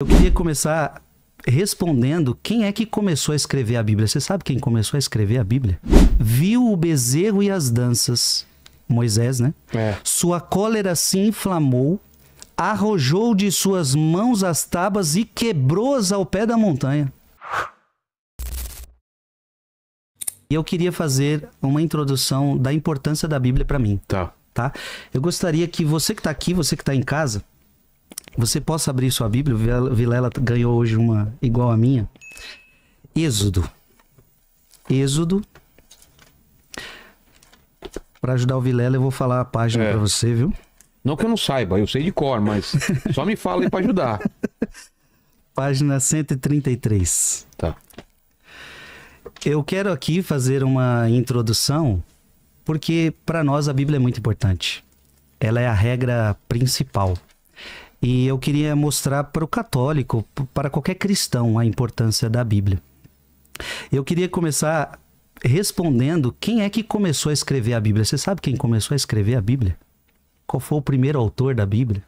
Eu queria começar respondendo quem é que começou a escrever a Bíblia. Você sabe quem começou a escrever a Bíblia? Viu o bezerro e as danças, Moisés, né? É. Sua cólera se inflamou, arrojou de suas mãos as tábuas e quebrou-as ao pé da montanha. E eu queria fazer uma introdução da importância da Bíblia para mim. Tá. tá. Eu gostaria que você que está aqui, você que está em casa, você possa abrir sua Bíblia, Vilela ganhou hoje uma igual a minha. Êxodo. Êxodo. Para ajudar o Vilela, eu vou falar a página é. para você, viu? Não que eu não saiba, eu sei de cor, mas só me fala aí para ajudar. Página 133. Tá. Eu quero aqui fazer uma introdução, porque para nós a Bíblia é muito importante. Ela é a regra principal e eu queria mostrar para o católico, para qualquer cristão, a importância da Bíblia. Eu queria começar respondendo quem é que começou a escrever a Bíblia. Você sabe quem começou a escrever a Bíblia? Qual foi o primeiro autor da Bíblia?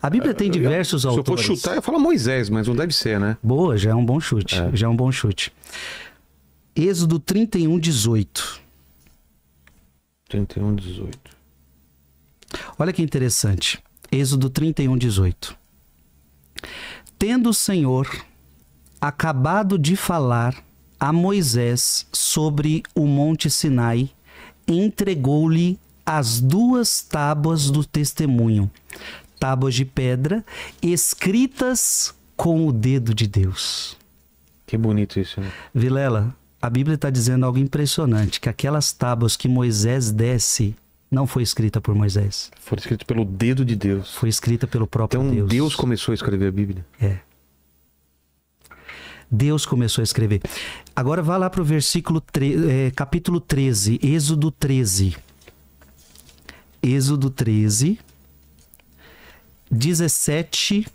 A Bíblia tem eu, diversos eu, se autores. Se eu for chutar, eu falo Moisés, mas não deve ser, né? Boa, já é um bom chute. É. Já é um bom chute. Êxodo 31, 18. 31, 18. Olha que interessante. Êxodo 31, 18. Tendo o Senhor acabado de falar a Moisés sobre o Monte Sinai, entregou-lhe as duas tábuas do testemunho, tábuas de pedra escritas com o dedo de Deus. Que bonito isso, né? Vilela, a Bíblia está dizendo algo impressionante: que aquelas tábuas que Moisés desce não foi escrita por Moisés. Foi escrita pelo dedo de Deus. Foi escrita pelo próprio então, Deus. Então Deus começou a escrever a Bíblia. É. Deus começou a escrever. Agora vá lá para o versículo é, capítulo 13, Êxodo 13. Êxodo 13, 17.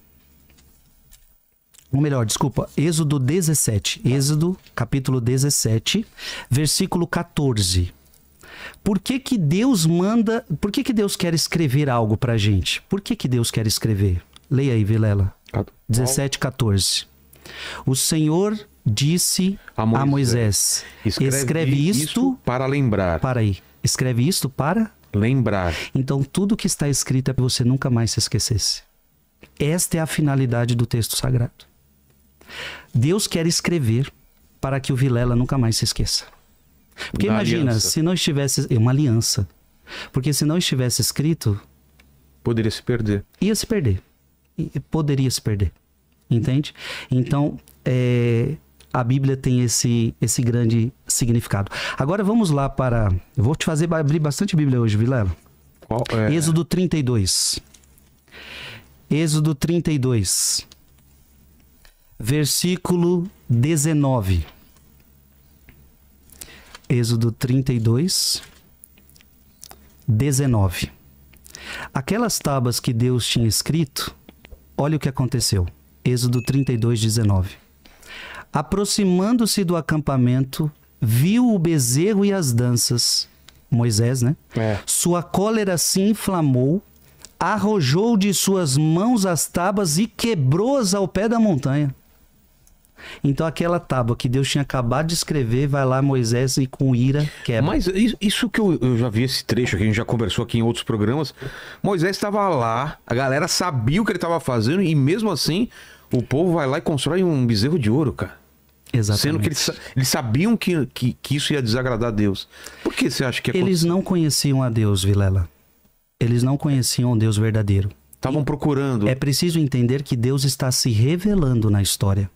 Ou melhor, desculpa, Êxodo 17. Êxodo, capítulo 17, versículo 14. Por que, que Deus manda. Por que, que Deus quer escrever algo pra gente? Por que, que Deus quer escrever? Leia aí, Vilela. 17, 14. O Senhor disse a Moisés: a Moisés escreve, escreve isto, isto, para lembrar. Para aí. Escreve isto para lembrar. Então tudo que está escrito é para você nunca mais se esquecesse. Esta é a finalidade do texto sagrado. Deus quer escrever para que o Vilela nunca mais se esqueça. Porque imagina, aliança. se não estivesse. É uma aliança. Porque se não estivesse escrito. Poderia se perder. Ia se perder. Poderia se perder. Entende? Então, é, a Bíblia tem esse, esse grande significado. Agora vamos lá para. Eu vou te fazer abrir bastante Bíblia hoje, Vilela. Qual é? Êxodo 32. Êxodo 32, versículo 19. Êxodo 32, 19. Aquelas tábuas que Deus tinha escrito, olha o que aconteceu. Êxodo 32, 19. Aproximando-se do acampamento, viu o bezerro e as danças. Moisés, né? É. Sua cólera se inflamou, arrojou de suas mãos as tábuas e quebrou-as ao pé da montanha. Então aquela tábua que Deus tinha acabado de escrever, vai lá Moisés e com ira quebra. Mas isso que eu, eu já vi esse trecho aqui, a gente já conversou aqui em outros programas. Moisés estava lá, a galera sabia o que ele estava fazendo e mesmo assim o povo vai lá e constrói um bezerro de ouro, cara. Exatamente. Sendo que eles, eles sabiam que, que, que, isso ia desagradar a Deus. Por que você acha que é Eles não conheciam a Deus, Vilela. Eles não conheciam o Deus verdadeiro. Estavam procurando. É preciso entender que Deus está se revelando na história.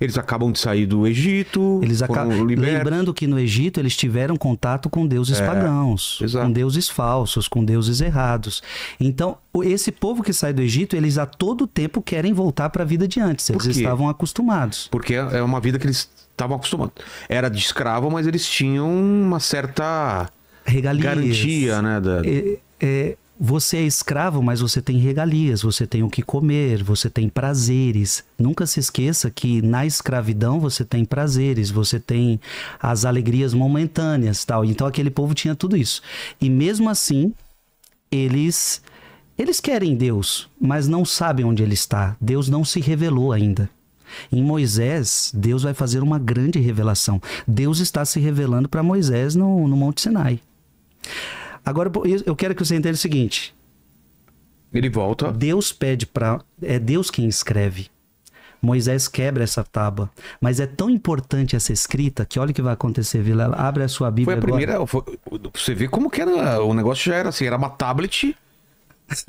Eles acabam de sair do Egito. Eles acabam. Lembrando que no Egito eles tiveram contato com deuses é, pagãos, exato. com deuses falsos, com deuses errados. Então, esse povo que sai do Egito, eles a todo tempo querem voltar para a vida de antes. Eles estavam acostumados. Porque é, é uma vida que eles estavam acostumados. Era de escravo, mas eles tinham uma certa Regalias. garantia, né? Da... É, é você é escravo, mas você tem regalias, você tem o que comer, você tem prazeres. Nunca se esqueça que na escravidão você tem prazeres, você tem as alegrias momentâneas, tal. Então aquele povo tinha tudo isso. E mesmo assim, eles eles querem Deus, mas não sabem onde ele está. Deus não se revelou ainda. Em Moisés, Deus vai fazer uma grande revelação. Deus está se revelando para Moisés no, no Monte Sinai. Agora eu quero que você entenda o seguinte. Ele volta. Deus pede para. É Deus quem escreve. Moisés quebra essa tábua. Mas é tão importante essa escrita que olha o que vai acontecer, vila Abre a sua Bíblia. Foi a primeira. Foi, você vê como que era. O negócio já era assim: era uma tablet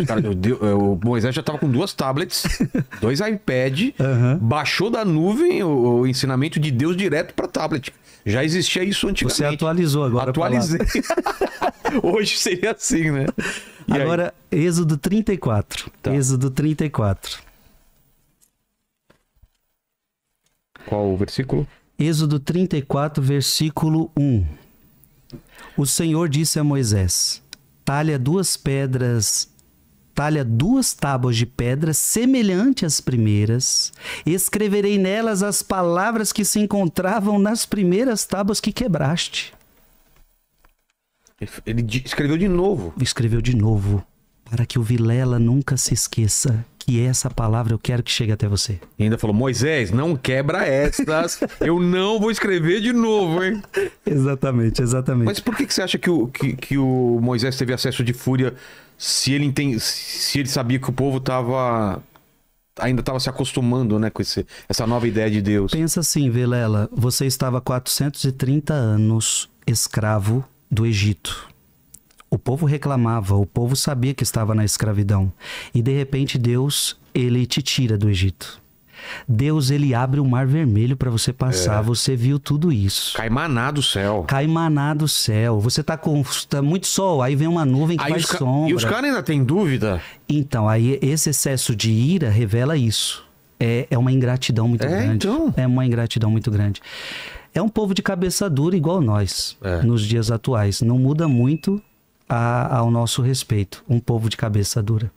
Cara, eu, o Moisés já tava com duas tablets, dois iPad, uhum. baixou da nuvem o, o, ensinamento de Deus direto para tablet. Já existia isso antigamente. Você atualizou agora. Atualizei. Hoje seria assim, né? E agora, aí? Êxodo 34. Tá. Êxodo 34. Qual o versículo? Êxodo 34, versículo 1. O Senhor disse a Moisés: Talha duas pedras talha duas tábuas de pedra semelhante às primeiras, escreverei nelas as palavras que se encontravam nas primeiras tábuas que quebraste. Ele escreveu de novo. Escreveu de novo, para que o Vilela nunca se esqueça que essa palavra eu quero que chegue até você. E ainda falou, Moisés, não quebra estas, eu não vou escrever de novo, hein? exatamente, exatamente. Mas por que, que você acha que o, que, que o Moisés teve acesso de fúria se ele, entende, se ele sabia que o povo estava ainda estava se acostumando né, com esse, essa nova ideia de Deus. Pensa assim, Velela, você estava 430 anos escravo do Egito. O povo reclamava, o povo sabia que estava na escravidão. E de repente Deus, ele te tira do Egito. Deus ele abre o mar vermelho para você passar. É. Você viu tudo isso. Cai maná do céu. Cai maná do céu. Você tá com tá muito sol, aí vem uma nuvem que aí faz sombra. E os caras ainda têm dúvida? Então, aí esse excesso de ira revela isso. É, é uma ingratidão muito é, grande. Então. É uma ingratidão muito grande. É um povo de cabeça dura igual nós, é. nos dias atuais. Não muda muito a, ao nosso respeito, um povo de cabeça dura.